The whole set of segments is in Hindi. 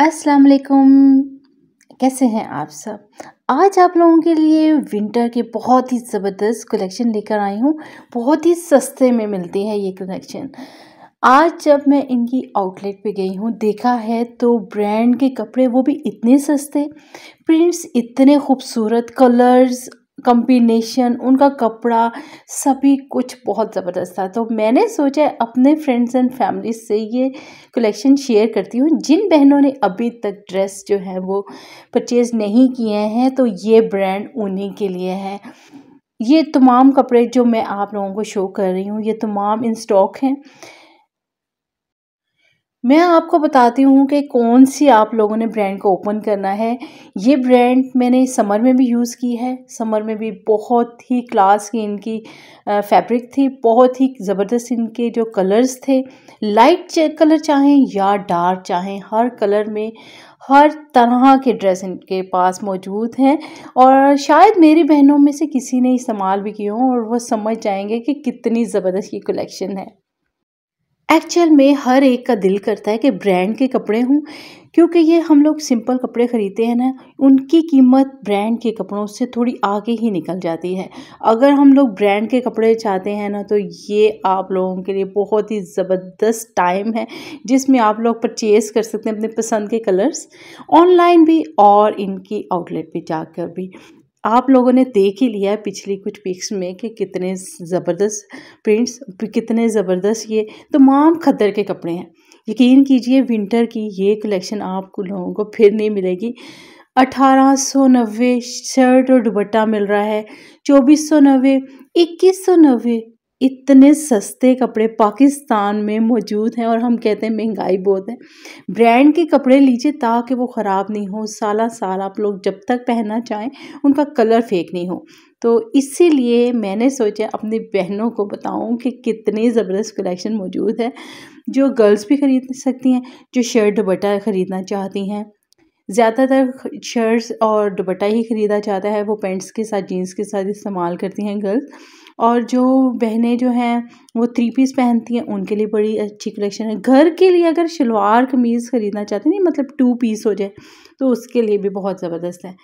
अस्सलाम वालेकुम कैसे हैं आप सब आज आप लोगों के लिए विंटर के बहुत ही ज़बरदस्त कलेक्शन लेकर आई हूँ बहुत ही सस्ते में मिलती है ये कलेक्शन आज जब मैं इनकी आउटलेट पे गई हूँ देखा है तो ब्रांड के कपड़े वो भी इतने सस्ते प्रिंट्स इतने खूबसूरत कलर्स कम्बिनेशन उनका कपड़ा सभी कुछ बहुत ज़बरदस्त था तो मैंने सोचा अपने फ्रेंड्स एंड फैमिली से ये कलेक्शन शेयर करती हूँ जिन बहनों ने अभी तक ड्रेस जो है वो परचेज़ नहीं किए हैं तो ये ब्रांड उन्हीं के लिए है ये तमाम कपड़े जो मैं आप लोगों को शो कर रही हूँ ये तमाम इन स्टॉक हैं मैं आपको बताती हूँ कि कौन सी आप लोगों ने ब्रांड को ओपन करना है ये ब्रांड मैंने समर में भी यूज़ की है समर में भी बहुत ही क्लास की इनकी फैब्रिक थी बहुत ही ज़बरदस्त इनके जो कलर्स थे लाइट कलर चाहें या डार्क चाहें हर कलर में हर तरह के ड्रेस इनके पास मौजूद हैं और शायद मेरी बहनों में से किसी ने इस्तेमाल भी किए हों और वह समझ जाएँगे कि कितनी ज़बरदस्त ये कलेक्शन है एक्चुअल में हर एक का दिल करता है कि ब्रांड के कपड़े हों क्योंकि ये हम लोग सिंपल कपड़े ख़रीदते हैं ना उनकी कीमत ब्रांड के कपड़ों से थोड़ी आगे ही निकल जाती है अगर हम लोग ब्रांड के कपड़े चाहते हैं ना तो ये आप लोगों के लिए बहुत ही ज़बरदस्त टाइम है जिसमें आप लोग परचेज़ कर सकते हैं अपने पसंद के कलर्स ऑनलाइन भी और इनकी आउटलेट पर जाकर भी आप लोगों ने देख ही लिया है पिछली कुछ पिक्स में कि कितने ज़बरदस्त प्रिंट्स कितने ज़बरदस्त ये तमाम खद्दर के कपड़े हैं यकीन कीजिए विंटर की ये कलेक्शन आप लोगों को फिर नहीं मिलेगी अठारह सौ नब्बे शर्ट और दुपट्टा मिल रहा है चौबीस सौ नब्बे इक्कीस सौ नब्बे इतने सस्ते कपड़े पाकिस्तान में मौजूद हैं और हम कहते हैं महंगाई बहुत है ब्रांड के कपड़े लीजिए ताकि वो ख़राब नहीं हो साला साल आप लोग जब तक पहनना चाहें उनका कलर फेक नहीं हो तो इसीलिए मैंने सोचा अपनी बहनों को बताऊं कि कितनी ज़बरदस्त कलेक्शन मौजूद है जो गर्ल्स भी ख़रीद सकती हैं जो शर्ट दुपट्टा ख़रीदना चाहती हैं ज़्यादातर शर्ट्स और दुपट्टा ही ख़रीदा जाता है वो पेंट्स के साथ जीन्स के साथ इस्तेमाल करती हैं गर्ल्स और जो बहनें जो हैं वो थ्री पीस पहनती हैं उनके लिए बड़ी अच्छी कलेक्शन है घर के लिए अगर शलवार कमीज़ ख़रीदना चाहते हैं नहीं मतलब टू पीस हो जाए तो उसके लिए भी बहुत ज़बरदस्त है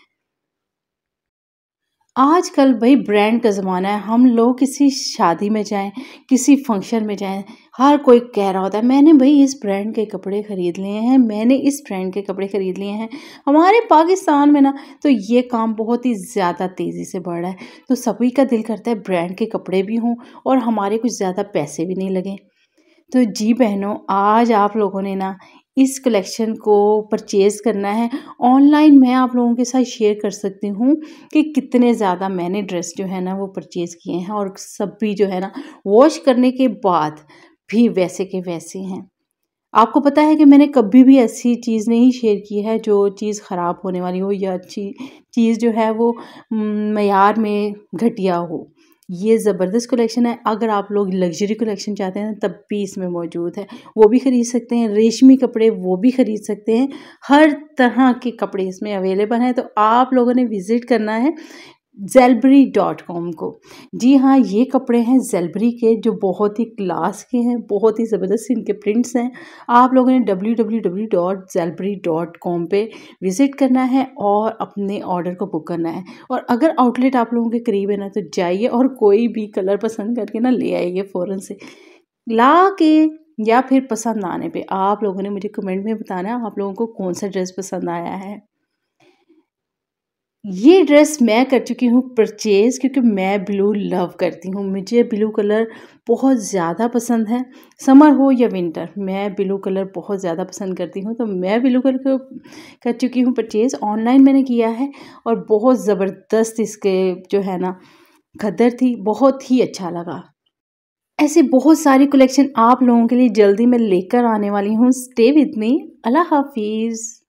आजकल भाई ब्रांड का ज़माना है हम लोग किसी शादी में जाएं किसी फंक्शन में जाएं हर कोई कह रहा होता है मैंने भाई इस ब्रांड के कपड़े ख़रीद लिए हैं मैंने इस ब्रांड के कपड़े ख़रीद लिए हैं हमारे पाकिस्तान में ना तो ये काम बहुत ही ज़्यादा तेज़ी से बढ़ रहा है तो सभी का दिल करता है ब्रांड के कपड़े भी हों और हमारे कुछ ज़्यादा पैसे भी नहीं लगें तो जी बहनों आज आप लोगों ने ना इस कलेक्शन को परचेज़ करना है ऑनलाइन मैं आप लोगों के साथ शेयर कर सकती हूँ कि कितने ज़्यादा मैंने ड्रेस जो है ना वो परचेज़ किए हैं और सभी जो है ना वॉश करने के बाद भी वैसे के वैसे हैं आपको पता है कि मैंने कभी भी ऐसी चीज़ नहीं शेयर की है जो चीज़ ख़राब होने वाली हो या अच्छी चीज़ जो है वो मैार में घटिया हो ये ज़बरदस्त कलेक्शन है अगर आप लोग लग्जरी कलेक्शन चाहते हैं तब भी इसमें मौजूद है वो भी ख़रीद सकते हैं रेशमी कपड़े वो भी ख़रीद सकते हैं हर तरह के कपड़े इसमें अवेलेबल हैं तो आप लोगों ने विज़िट करना है जेलबरी डॉट कॉम को जी हाँ ये कपड़े हैं जेलबरी के जो बहुत ही क्लास के हैं बहुत ही ज़बरदस्त इनके प्रिंट्स हैं आप लोगों ने W W W dot jellbury dot com पर विज़िट करना है और अपने ऑर्डर को बुक करना है और अगर आउटलेट आप लोगों के करीब है ना तो जाइए और कोई भी कलर पसंद करके ना ले आइए फ़ौरन से ला के या फिर पसंद आने पे आप लोगों ने मुझे कमेंट में बताना आप लोगों को कौन सा ड्रेस पसंद आया है ये ड्रेस मैं कर चुकी हूँ परचेज़ क्योंकि मैं ब्लू लव करती हूँ मुझे ब्लू कलर बहुत ज़्यादा पसंद है समर हो या विंटर मैं ब्लू कलर बहुत ज़्यादा पसंद करती हूँ तो मैं ब्लू कलर को कर चुकी हूँ परचेज़ ऑनलाइन मैंने किया है और बहुत ज़बरदस्त इसके जो है ना खदर थी बहुत ही अच्छा लगा ऐसे बहुत सारी कलेक्शन आप लोगों के लिए जल्दी मैं लेकर आने वाली हूँ स्टे विद मी अल्लाह हाफिज़